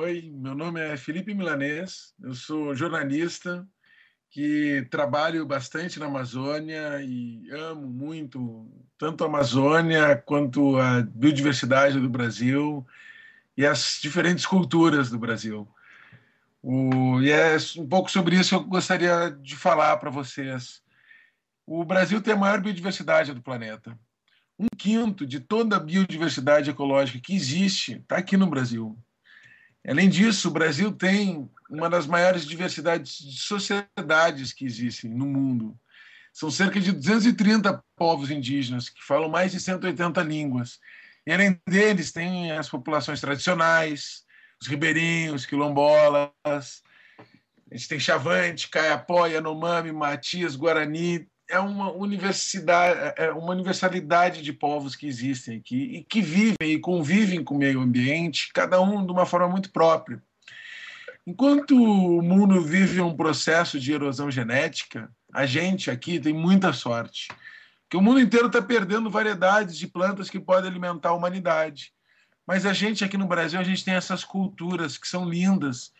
Oi, meu nome é Felipe Milanês, eu sou jornalista que trabalho bastante na Amazônia e amo muito tanto a Amazônia quanto a biodiversidade do Brasil e as diferentes culturas do Brasil. O, e é um pouco sobre isso que eu gostaria de falar para vocês. O Brasil tem a maior biodiversidade do planeta. Um quinto de toda a biodiversidade ecológica que existe está aqui no Brasil. Além disso, o Brasil tem uma das maiores diversidades de sociedades que existem no mundo. São cerca de 230 povos indígenas que falam mais de 180 línguas. E além deles, tem as populações tradicionais, os ribeirinhos, quilombolas, a gente tem Chavante, Caiapó, Yanomami, Matias, Guarani, é uma universidade, é, é uma universalidade de povos que existem aqui e que vivem e convivem com o meio ambiente, cada um de uma forma muito própria. Enquanto o mundo vive um processo de erosão genética, a gente aqui tem muita sorte, que o mundo inteiro está perdendo variedades de plantas que podem alimentar a humanidade. Mas a gente aqui no Brasil, a gente tem essas culturas que são lindas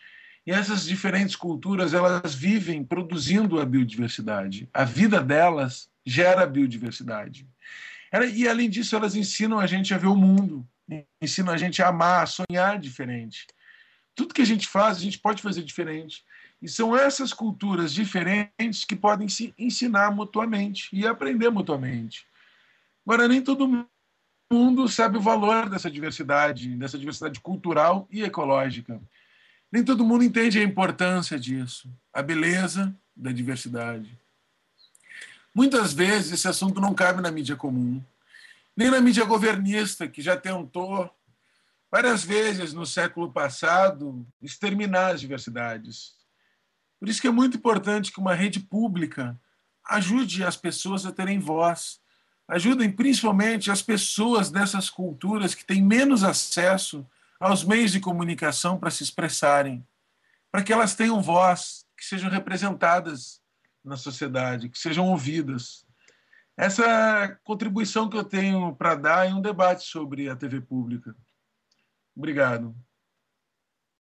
e essas diferentes culturas, elas vivem produzindo a biodiversidade. A vida delas gera biodiversidade. E, além disso, elas ensinam a gente a ver o mundo, ensinam a gente a amar, a sonhar diferente. Tudo que a gente faz, a gente pode fazer diferente. E são essas culturas diferentes que podem se ensinar mutuamente e aprender mutuamente. Agora, nem todo mundo sabe o valor dessa diversidade, dessa diversidade cultural e ecológica. Nem todo mundo entende a importância disso, a beleza da diversidade. Muitas vezes esse assunto não cabe na mídia comum, nem na mídia governista, que já tentou várias vezes no século passado exterminar as diversidades. Por isso que é muito importante que uma rede pública ajude as pessoas a terem voz, ajudem principalmente as pessoas dessas culturas que têm menos acesso aos meios de comunicação para se expressarem, para que elas tenham voz, que sejam representadas na sociedade, que sejam ouvidas. Essa contribuição que eu tenho para dar em é um debate sobre a TV pública. Obrigado.